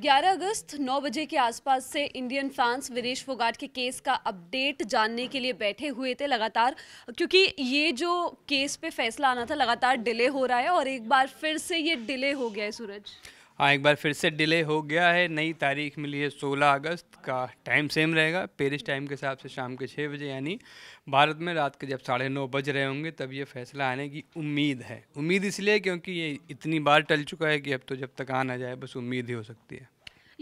11 अगस्त 9 बजे के आसपास से इंडियन फैंस विनेश फोगाट के केस का अपडेट जानने के लिए बैठे हुए थे लगातार क्योंकि ये जो केस पे फैसला आना था लगातार डिले हो रहा है और एक बार फिर से ये डिले हो गया है सूरज हाँ एक बार फिर से डिले हो गया है नई तारीख मिली है 16 अगस्त का टाइम सेम रहेगा पेरिस टाइम के हिसाब से शाम के छः बजे यानी भारत में रात के जब साढ़े नौ बज रहे होंगे तब ये फैसला आने की उम्मीद है उम्मीद इसलिए क्योंकि ये इतनी बार टल चुका है कि अब तो जब तक आना जाए बस उम्मीद ही हो सकती है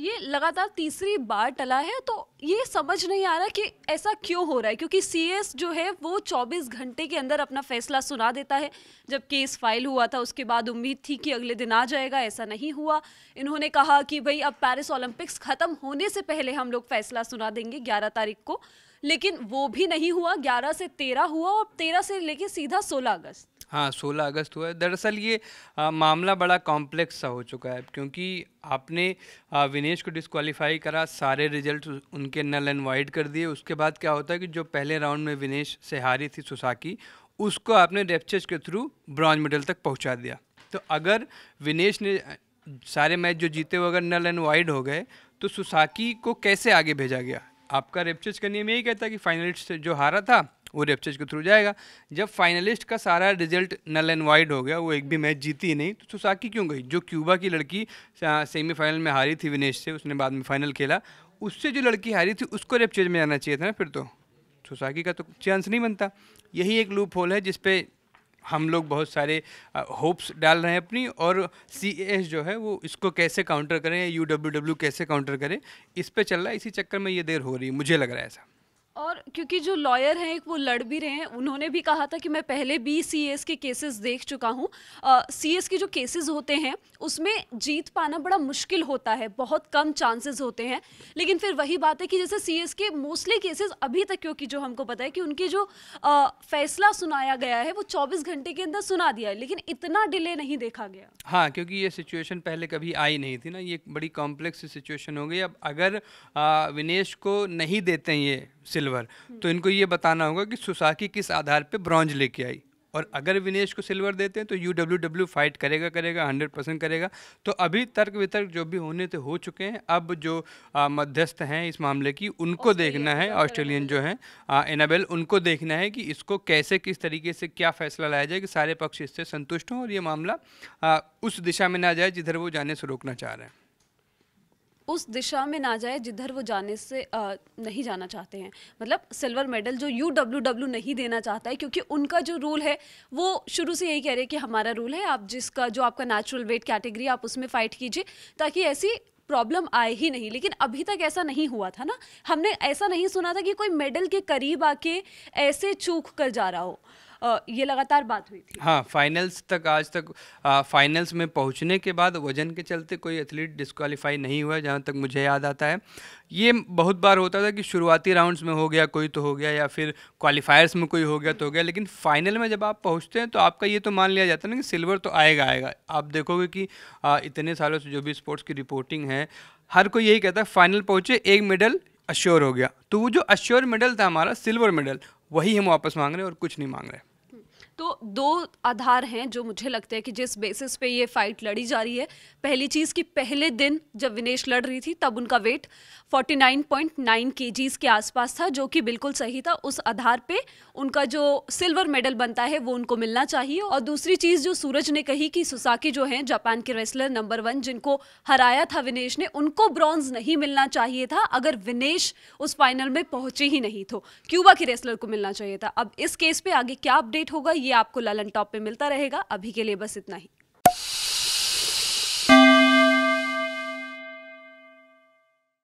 ये लगातार तीसरी बार टला है तो ये समझ नहीं आ रहा कि ऐसा क्यों हो रहा है क्योंकि सीएस जो है वो 24 घंटे के अंदर अपना फैसला सुना देता है जब केस फाइल हुआ था उसके बाद उम्मीद थी कि अगले दिन आ जाएगा ऐसा नहीं हुआ इन्होंने कहा कि भाई अब पेरिस ओलंपिक्स ख़त्म होने से पहले हम लोग फैसला सुना देंगे ग्यारह तारीख को लेकिन वो भी नहीं हुआ ग्यारह से तेरह हुआ और तेरह से लेके सीधा सोलह अगस्त हाँ सोलह अगस्त हुआ है दरअसल ये आ, मामला बड़ा कॉम्प्लेक्स सा हो चुका है क्योंकि आपने आ, विनेश को डिसक्वालीफाई करा सारे रिजल्ट उनके नल एंड वाइड कर दिए उसके बाद क्या होता है कि जो पहले राउंड में विनेश से हारी थी सुसाकी उसको आपने रेपचेज के थ्रू ब्रॉन्ज मेडल तक पहुँचा दिया तो अगर विनेश ने सारे मैच जो जीते हुए अगर नल एंड वाइड हो गए तो सुसाकी को कैसे आगे भेजा गया आपका रेपचेज का नियम यही कहता है कि फाइनलिस्ट जो हारा था वो रेपचेज के थ्रू जाएगा जब फाइनलिस्ट का सारा रिजल्ट नल एंड वाइड हो गया वो एक भी मैच जीती नहीं तो सुसाकी क्यों गई जो क्यूबा की लड़की सेमीफाइनल में हारी थी विनेश से उसने बाद में फाइनल खेला उससे जो लड़की हारी थी उसको रेपचेज में जाना चाहिए था ना फिर तो सुसाकी का तो चांस नहीं बनता यही एक लूप होल है जिसपे हम लोग बहुत सारे होप्स डाल रहे हैं अपनी और सी एस जो है वो इसको कैसे काउंटर करें या यू डब्ल्यू डब्ल्यू कैसे काउंटर करें इस पर चल रहा है इसी चक्कर में ये देर हो रही है मुझे लग रहा है ऐसा और क्योंकि जो लॉयर हैं एक वो लड़ भी रहे हैं उन्होंने भी कहा था कि मैं पहले भी सी एस के केसेस देख चुका हूँ सी एस के जो केसेस होते हैं उसमें जीत पाना बड़ा मुश्किल होता है बहुत कम चांसेस होते हैं लेकिन फिर वही बात है कि जैसे सी एस के मोस्टली केसेस अभी तक क्योंकि जो हमको पता है कि उनके जो आ, फैसला सुनाया गया है वो चौबीस घंटे के अंदर सुना दिया है लेकिन इतना डिले नहीं देखा गया हाँ क्योंकि ये सिचुएशन पहले कभी आई नहीं थी ना ये बड़ी कॉम्प्लेक्स सिचुएशन हो गई अब अगर विनेश को नहीं देते ये सिल्वर तो इनको ये बताना होगा कि सुसाकी किस आधार पे ब्रॉन्ज लेके आई और अगर विनेश को सिल्वर देते हैं तो यू डब्ल्यू डब्ल्यू फाइट करेगा करेगा हंड्रेड परसेंट करेगा तो अभी तर्क वितर्क जो भी होने थे तो हो चुके हैं अब जो मध्यस्थ हैं इस मामले की उनको देखना है ऑस्ट्रेलियन जो हैं एनाबेल उनको देखना है कि इसको कैसे किस तरीके से क्या फैसला लाया जाए कि सारे पक्ष इससे संतुष्ट हों और ये मामला आ, उस दिशा में ना जाए जिधर वो जाने से रोकना चाह रहे हैं उस दिशा में ना जाए जिधर वो जाने से आ, नहीं जाना चाहते हैं मतलब सिल्वर मेडल जो यू डब्ल्यू डब्ल्यू नहीं देना चाहता है क्योंकि उनका जो रूल है वो शुरू से यही कह रहे हैं कि हमारा रूल है आप जिसका जो आपका नेचुरल वेट कैटेगरी आप उसमें फ़ाइट कीजिए ताकि ऐसी प्रॉब्लम आए ही नहीं लेकिन अभी तक ऐसा नहीं हुआ था ना हमने ऐसा नहीं सुना था कि कोई मेडल के करीब आके ऐसे चूक कर जा रहा हो ये लगातार बात हुई थी हाँ फाइनल्स तक आज तक आ, फाइनल्स में पहुंचने के बाद वजन के चलते कोई एथलीट डिस्कालीफाई नहीं हुआ जहाँ तक मुझे याद आता है ये बहुत बार होता था कि शुरुआती राउंड्स में हो गया कोई तो हो गया या फिर क्वालिफायर्स में कोई हो गया तो हो गया लेकिन फाइनल में जब आप पहुँचते हैं तो आपका ये तो मान लिया जाता है ना कि सिल्वर तो आएगा आएगा आप देखोगे कि आ, इतने सालों से जो भी स्पोर्ट्स की रिपोर्टिंग है हर कोई यही कहता है फाइनल पहुँचे एक मेडल अश्योर हो गया तो वो जो अश्योर मेडल था हमारा सिल्वर मेडल वही हम वापस मांग रहे हैं और कुछ नहीं मांग रहे तो दो आधार हैं जो मुझे लगता है कि जिस बेसिस पे ये फाइट लड़ी जा रही है पहली चीज़ कि पहले दिन जब विनेश लड़ रही थी तब उनका वेट 49.9 केजीज के आसपास था जो कि बिल्कुल सही था उस आधार पे उनका जो सिल्वर मेडल बनता है वो उनको मिलना चाहिए और दूसरी चीज़ जो सूरज ने कही कि सुसाकी जो हैं जापान के रेसलर नंबर वन जिनको हराया था विनेश ने उनको ब्रॉन्ज नहीं मिलना चाहिए था अगर विनेश उस फाइनल में पहुंचे ही नहीं तो क्यूबा के रेसलर को मिलना चाहिए था अब इस केस पे आगे क्या अपडेट होगा ये आपको ललन टॉप पे मिलता रहेगा अभी के लिए बस इतना ही